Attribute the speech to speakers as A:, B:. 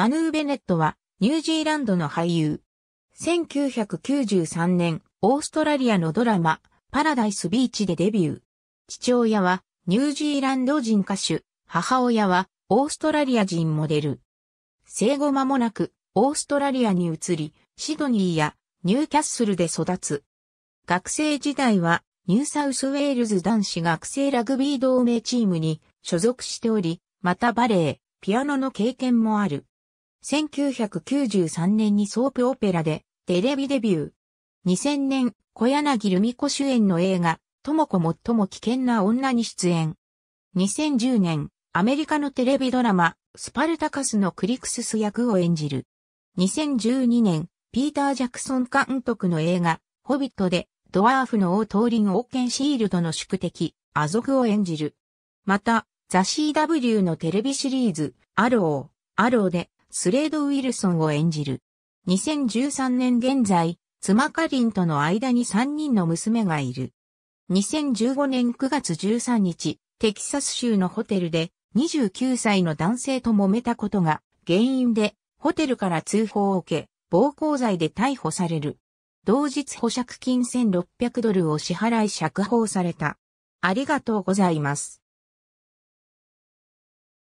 A: マヌー・ベネットは、ニュージーランドの俳優。1993年、オーストラリアのドラマ、パラダイスビーチでデビュー。父親は、ニュージーランド人歌手、母親は、オーストラリア人モデル。生後間もなく、オーストラリアに移り、シドニーやニューキャッスルで育つ。学生時代は、ニューサウスウェールズ男子学生ラグビー同盟チームに所属しており、またバレエ、ピアノの経験もある。1993年にソープオペラでテレビデビュー。2000年、小柳ルミ子主演の映画、ともこ最も危険な女に出演。2010年、アメリカのテレビドラマ、スパルタカスのクリクスス役を演じる。2012年、ピーター・ジャクソン監督の映画、ホビットで、ドワーフの王トーリン・オーケンシールドの宿敵、アゾクを演じる。また、ザ・ CW のテレビシリーズ、アロー、アローで、スレード・ウィルソンを演じる。2013年現在、妻カリンとの間に3人の娘がいる。2015年9月13日、テキサス州のホテルで29歳の男性と揉めたことが原因でホテルから通報を受け、暴行罪で逮捕される。同日保釈金1600ドルを支払い釈放された。ありがとうございます。